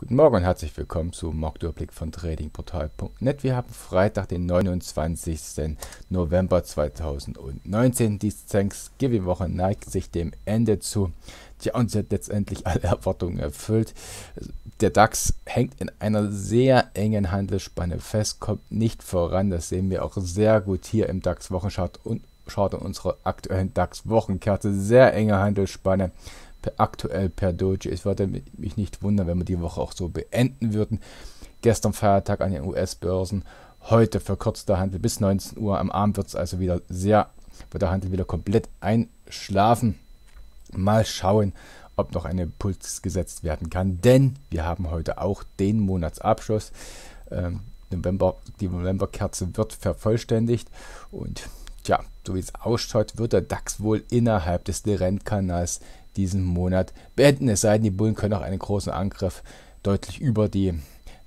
Guten Morgen und herzlich willkommen zu Marktüberblick von tradingportal.net. Wir haben Freitag, den 29. November 2019. Die Thanksgiving-Woche neigt sich dem Ende zu. Tja, und sie hat letztendlich alle Erwartungen erfüllt. Der DAX hängt in einer sehr engen Handelsspanne fest, kommt nicht voran. Das sehen wir auch sehr gut hier im DAX-Wochenchart und schaut in unserer aktuellen DAX-Wochenkarte. Sehr enge Handelsspanne aktuell per Doge. Es würde mich nicht wundern, wenn wir die Woche auch so beenden würden. Gestern Feiertag an den US-Börsen, heute verkürzter Handel bis 19 Uhr. Am Abend wird es also wieder sehr, wird der Handel wieder komplett einschlafen. Mal schauen, ob noch ein Impuls gesetzt werden kann, denn wir haben heute auch den Monatsabschluss. Ähm, November, die Novemberkerze wird vervollständigt und ja, so wie es ausschaut, wird der DAX wohl innerhalb des Lerent-Kanals diesen Monat beenden. Es sei denn, die Bullen können auch einen großen Angriff deutlich über die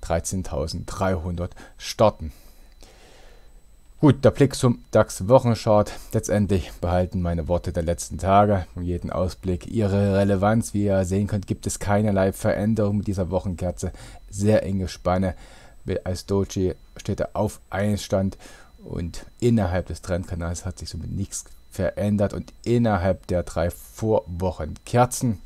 13.300 starten. Gut, der Blick zum DAX-Wochenchart. Letztendlich behalten meine Worte der letzten Tage um jeden Ausblick ihre Relevanz. Wie ihr sehen könnt, gibt es keinerlei Veränderung mit dieser Wochenkerze. Sehr enge Spanne. Als Doji steht er auf einen Stand und innerhalb des Trendkanals hat sich somit nichts verändert und innerhalb der drei Vorwochen Kerzen.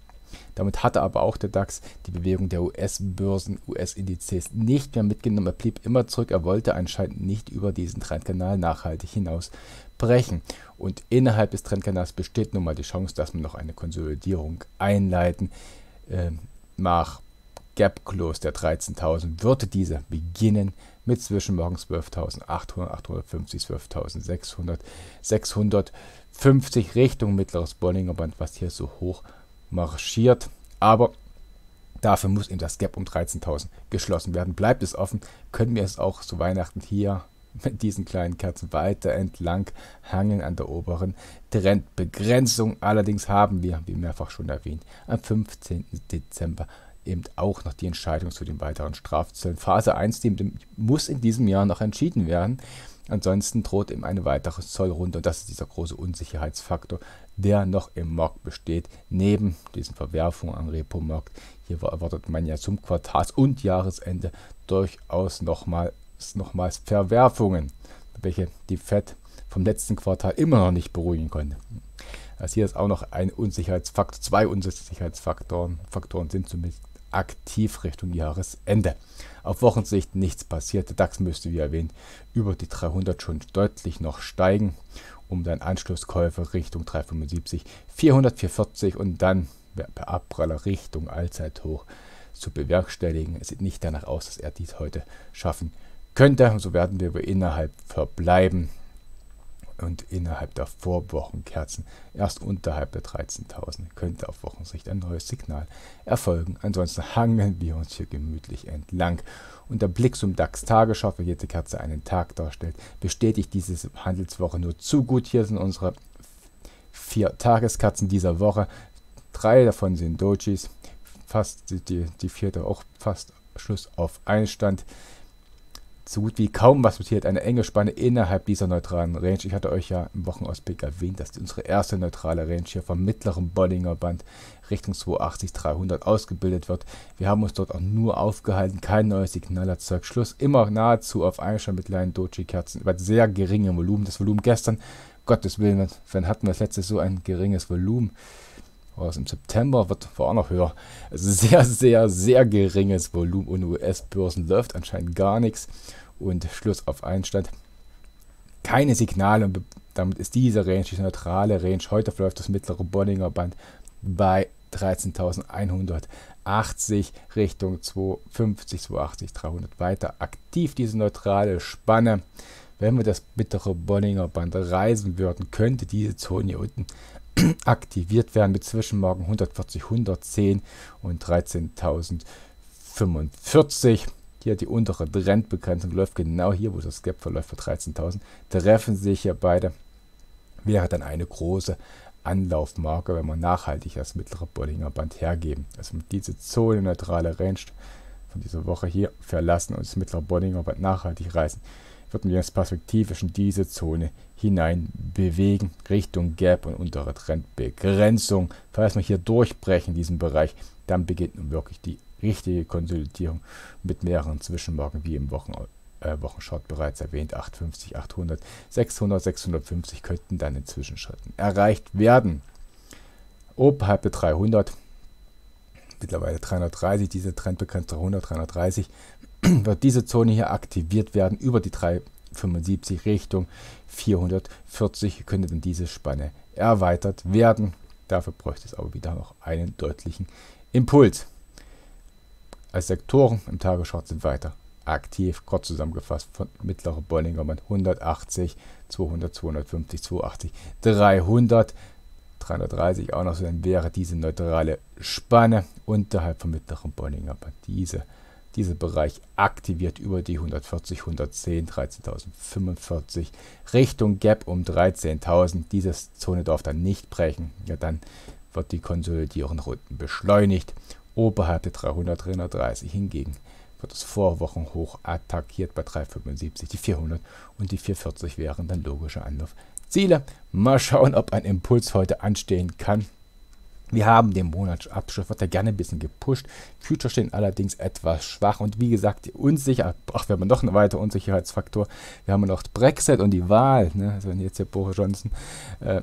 Damit hatte aber auch der DAX die Bewegung der US-Börsen, US-Indizes nicht mehr mitgenommen. Er blieb immer zurück. Er wollte anscheinend nicht über diesen Trendkanal nachhaltig hinausbrechen. Und innerhalb des Trendkanals besteht nun mal die Chance, dass man noch eine Konsolidierung einleiten äh, nach Gap Close der 13.000 würde diese beginnen mit Zwischenmorgen 12.800, 850, 12.600, 650 Richtung mittleres Bollinger Band, was hier so hoch marschiert. Aber dafür muss eben das Gap um 13.000 geschlossen werden. Bleibt es offen, können wir es auch zu Weihnachten hier mit diesen kleinen Kerzen weiter entlang hangeln an der oberen Trendbegrenzung. Allerdings haben wir, wie mehrfach schon erwähnt, am 15. Dezember eben auch noch die Entscheidung zu den weiteren Strafzöllen. Phase 1 die muss in diesem Jahr noch entschieden werden. Ansonsten droht eben eine weitere Zollrunde und das ist dieser große Unsicherheitsfaktor, der noch im Markt besteht, neben diesen Verwerfungen am Repo-Markt. Hier erwartet man ja zum Quartals- und Jahresende durchaus nochmals, nochmals Verwerfungen, welche die FED vom letzten Quartal immer noch nicht beruhigen konnte. Also hier ist auch noch ein Unsicherheitsfaktor, zwei Unsicherheitsfaktoren Faktoren sind zumindest aktiv Richtung Jahresende. Auf Wochensicht nichts passiert. Der DAX müsste, wie erwähnt, über die 300 schon deutlich noch steigen, um dann Anschlusskäufe Richtung 375, 400, 440 und dann per Abpraller Richtung Allzeithoch zu bewerkstelligen. Es sieht nicht danach aus, dass er dies heute schaffen könnte. So werden wir innerhalb verbleiben und innerhalb der Vorwochenkerzen erst unterhalb der 13.000 könnte auf Wochensicht ein neues Signal erfolgen. Ansonsten hangeln wir uns hier gemütlich entlang. Und der Blick zum DAX-Tagesschau, für jede Kerze einen Tag darstellt, bestätigt diese Handelswoche nur zu gut. Hier sind unsere vier Tageskerzen dieser Woche. Drei davon sind Dojis, fast die, die vierte auch fast Schluss auf Einstand. Stand so gut wie kaum was passiert, eine enge Spanne innerhalb dieser neutralen Range. Ich hatte euch ja im Wochenausblick erwähnt, dass unsere erste neutrale Range hier vom mittleren Bollinger Band Richtung 280-300 ausgebildet wird. Wir haben uns dort auch nur aufgehalten, kein neues Signal erzeugt. Schluss immer nahezu auf Einstein mit kleinen Doji-Kerzen über sehr geringem Volumen. Das Volumen gestern, Gottes Willen, wann hatten wir das letzte so ein geringes Volumen? war es im September, wird, war auch noch höher. Also sehr, sehr, sehr geringes Volumen und US-Börsen läuft anscheinend gar nichts. Und Schluss auf Einstand. Keine Signale und damit ist diese Range, diese neutrale Range, heute verläuft das mittlere Bollinger Band bei 13.180 Richtung 250, 280, 300 weiter aktiv, diese neutrale Spanne. Wenn wir das mittlere Bollinger Band reisen würden, könnte diese Zone hier unten aktiviert werden mit Zwischenmarken 140, 110 und 13.045. Hier die untere Trendbegrenzung läuft genau hier, wo das Gap verläuft für 13.000. Treffen sich hier beide, wäre dann eine große Anlaufmarke, wenn man nachhaltig das mittlere Bollinger Band hergeben. Also mit diese Zone neutrale Range von dieser Woche hier verlassen und das mittlere Bollinger Band nachhaltig reißen würden wir uns perspektivisch in diese Zone hinein bewegen, Richtung Gap und untere Trendbegrenzung. Falls wir hier durchbrechen, diesen Bereich, dann beginnt nun wirklich die richtige Konsolidierung mit mehreren Zwischenmarken, wie im Wochen äh, bereits erwähnt, 850, 800, 600, 650 könnten dann in Zwischenschritten erreicht werden. Oberhalb der 300, mittlerweile 330, diese Trendbegrenzung 300, 330, wird diese Zone hier aktiviert werden über die 375 Richtung 440 könnte dann diese Spanne erweitert werden. Dafür bräuchte es aber wieder noch einen deutlichen Impuls. Als Sektoren im Tageschart sind weiter aktiv, kurz zusammengefasst von mittlerer Bollingermann 180, 200, 250, 280, 300, 330 auch noch, so dann wäre diese neutrale Spanne unterhalb von mittlerem Bollingermann diese dieser Bereich aktiviert über die 140, 110, 13.045 Richtung Gap um 13.000. Diese Zone darf dann nicht brechen. Ja, dann wird die Konsolidierung unten beschleunigt. Oberhalb der 300, 330 hingegen wird das Vorwochenhoch attackiert bei 375, die 400 und die 440 wären dann logische Anlaufziele. Mal schauen, ob ein Impuls heute anstehen kann. Wir haben den Monatsabschluss, wird ja gerne ein bisschen gepusht. Future stehen allerdings etwas schwach und wie gesagt, unsicher. Ach, wir haben noch einen weiteren Unsicherheitsfaktor. Wir haben noch Brexit und die Wahl. Ne? Also wenn jetzt der Boris Johnson äh,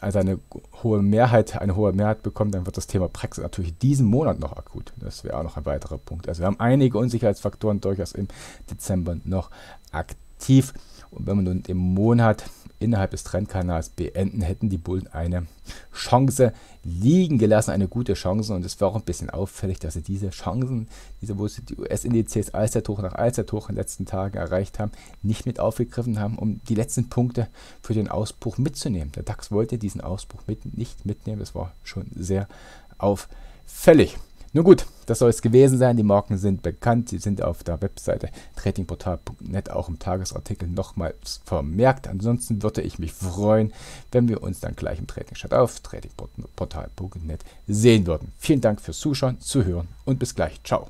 also eine hohe Mehrheit, eine hohe Mehrheit bekommt, dann wird das Thema Brexit natürlich diesen Monat noch akut. Das wäre auch noch ein weiterer Punkt. Also wir haben einige Unsicherheitsfaktoren durchaus im Dezember noch aktiv. Und wenn man nun im Monat innerhalb des Trendkanals beenden, hätten die Bullen eine Chance liegen gelassen, eine gute Chance. Und es war auch ein bisschen auffällig, dass sie diese Chancen, diese wo sie die US-Indizes Allzeithoch nach Allzeithoch in den letzten Tagen erreicht haben, nicht mit aufgegriffen haben, um die letzten Punkte für den Ausbruch mitzunehmen. Der DAX wollte diesen Ausbruch mit, nicht mitnehmen. Das war schon sehr auffällig. Nun gut, das soll es gewesen sein. Die Marken sind bekannt. Sie sind auf der Webseite tradingportal.net auch im Tagesartikel nochmals vermerkt. Ansonsten würde ich mich freuen, wenn wir uns dann gleich im Trading Chat auf tradingportal.net sehen würden. Vielen Dank fürs Zuschauen, Zuhören und bis gleich. Ciao.